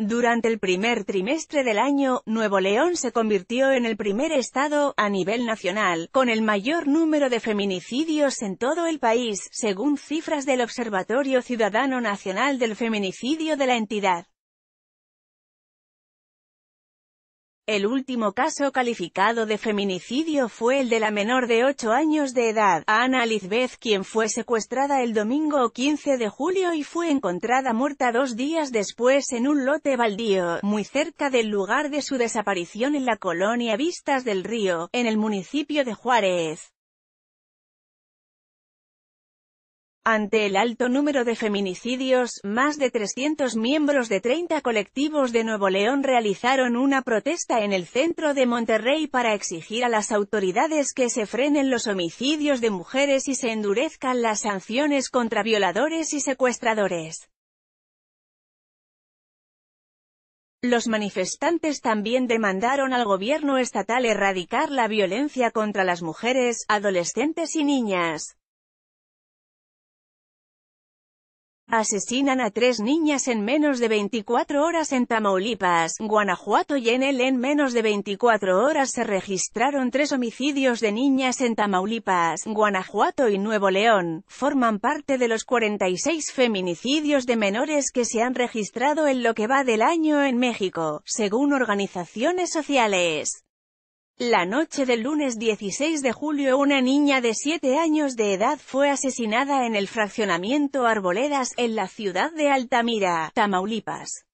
Durante el primer trimestre del año, Nuevo León se convirtió en el primer estado, a nivel nacional, con el mayor número de feminicidios en todo el país, según cifras del Observatorio Ciudadano Nacional del Feminicidio de la entidad. El último caso calificado de feminicidio fue el de la menor de 8 años de edad, Ana Lizbeth, quien fue secuestrada el domingo 15 de julio y fue encontrada muerta dos días después en un lote baldío, muy cerca del lugar de su desaparición en la colonia Vistas del Río, en el municipio de Juárez. Ante el alto número de feminicidios, más de 300 miembros de 30 colectivos de Nuevo León realizaron una protesta en el centro de Monterrey para exigir a las autoridades que se frenen los homicidios de mujeres y se endurezcan las sanciones contra violadores y secuestradores. Los manifestantes también demandaron al gobierno estatal erradicar la violencia contra las mujeres, adolescentes y niñas. Asesinan a tres niñas en menos de 24 horas en Tamaulipas, Guanajuato y en el en menos de 24 horas se registraron tres homicidios de niñas en Tamaulipas, Guanajuato y Nuevo León. Forman parte de los 46 feminicidios de menores que se han registrado en lo que va del año en México, según organizaciones sociales. La noche del lunes 16 de julio una niña de 7 años de edad fue asesinada en el fraccionamiento Arboledas, en la ciudad de Altamira, Tamaulipas.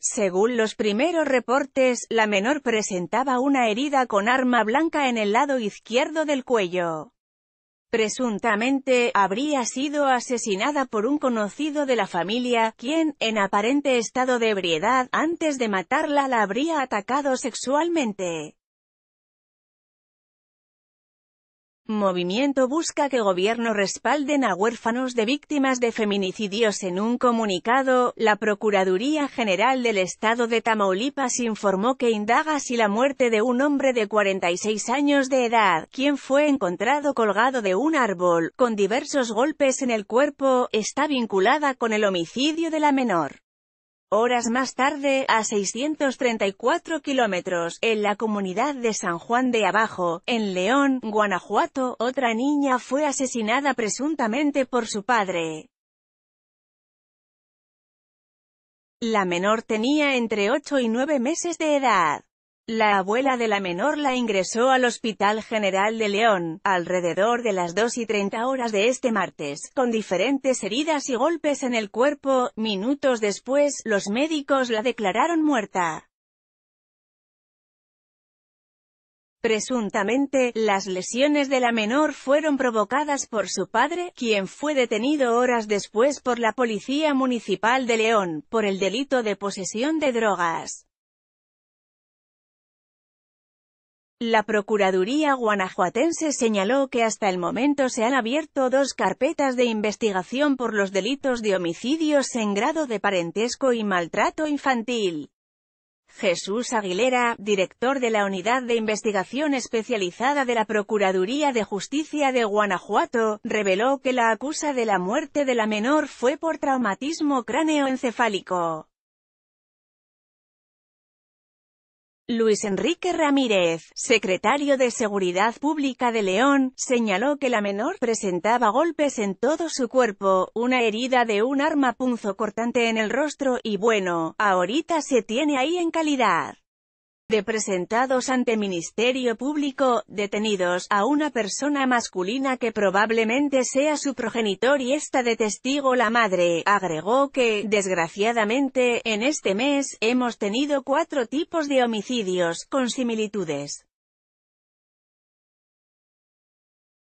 Según los primeros reportes, la menor presentaba una herida con arma blanca en el lado izquierdo del cuello presuntamente, habría sido asesinada por un conocido de la familia, quien, en aparente estado de ebriedad, antes de matarla la habría atacado sexualmente. Movimiento busca que gobierno respalden a huérfanos de víctimas de feminicidios. En un comunicado, la Procuraduría General del Estado de Tamaulipas informó que indaga si la muerte de un hombre de 46 años de edad, quien fue encontrado colgado de un árbol, con diversos golpes en el cuerpo, está vinculada con el homicidio de la menor. Horas más tarde, a 634 kilómetros, en la comunidad de San Juan de Abajo, en León, Guanajuato, otra niña fue asesinada presuntamente por su padre. La menor tenía entre 8 y 9 meses de edad. La abuela de la menor la ingresó al Hospital General de León, alrededor de las 2 y 30 horas de este martes, con diferentes heridas y golpes en el cuerpo, minutos después, los médicos la declararon muerta. Presuntamente, las lesiones de la menor fueron provocadas por su padre, quien fue detenido horas después por la Policía Municipal de León, por el delito de posesión de drogas. La Procuraduría guanajuatense señaló que hasta el momento se han abierto dos carpetas de investigación por los delitos de homicidios en grado de parentesco y maltrato infantil. Jesús Aguilera, director de la Unidad de Investigación Especializada de la Procuraduría de Justicia de Guanajuato, reveló que la acusa de la muerte de la menor fue por traumatismo cráneoencefálico. Luis Enrique Ramírez, secretario de Seguridad Pública de León, señaló que la menor presentaba golpes en todo su cuerpo, una herida de un arma punzo cortante en el rostro y bueno, ahorita se tiene ahí en calidad de presentados ante Ministerio Público, detenidos, a una persona masculina que probablemente sea su progenitor y esta de testigo la madre, agregó que, desgraciadamente, en este mes, hemos tenido cuatro tipos de homicidios, con similitudes.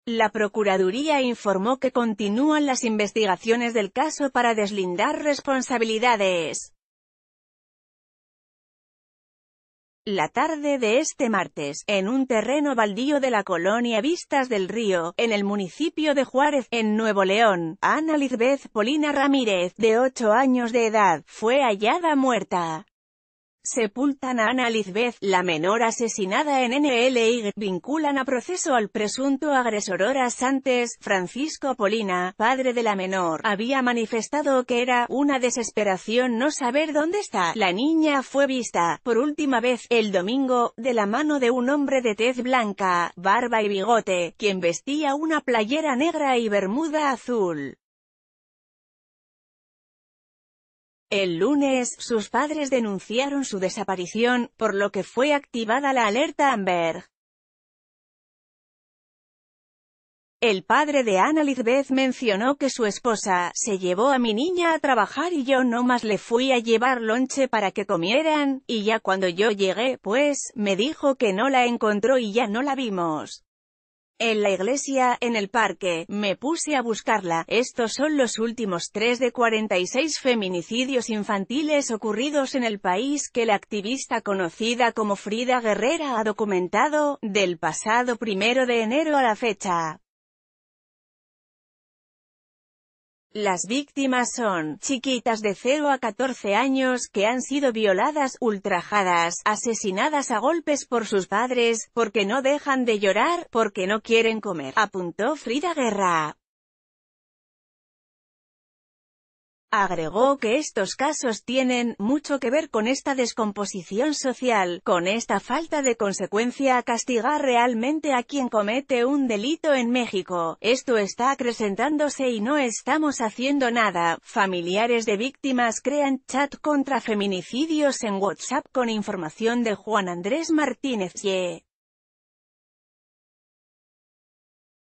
La Procuraduría informó que continúan las investigaciones del caso para deslindar responsabilidades. La tarde de este martes, en un terreno baldío de la colonia Vistas del Río, en el municipio de Juárez, en Nuevo León, Ana Lizbeth Polina Ramírez, de 8 años de edad, fue hallada muerta. Sepultan a Ana Lizbeth, la menor asesinada en NL vinculan a proceso al presunto agresor horas antes. Francisco Polina, padre de la menor, había manifestado que era una desesperación no saber dónde está. La niña fue vista, por última vez, el domingo, de la mano de un hombre de tez blanca, barba y bigote, quien vestía una playera negra y bermuda azul. El lunes, sus padres denunciaron su desaparición, por lo que fue activada la alerta Amber. El padre de Ana Lizbeth mencionó que su esposa, se llevó a mi niña a trabajar y yo no más le fui a llevar lonche para que comieran, y ya cuando yo llegué, pues, me dijo que no la encontró y ya no la vimos. En la iglesia, en el parque, me puse a buscarla. Estos son los últimos tres de 46 feminicidios infantiles ocurridos en el país que la activista conocida como Frida Guerrera ha documentado, del pasado primero de enero a la fecha. Las víctimas son chiquitas de 0 a 14 años que han sido violadas, ultrajadas, asesinadas a golpes por sus padres, porque no dejan de llorar, porque no quieren comer, apuntó Frida Guerra. Agregó que estos casos tienen mucho que ver con esta descomposición social, con esta falta de consecuencia a castigar realmente a quien comete un delito en México. Esto está acrecentándose y no estamos haciendo nada. Familiares de víctimas crean chat contra feminicidios en WhatsApp con información de Juan Andrés Martínez Ye.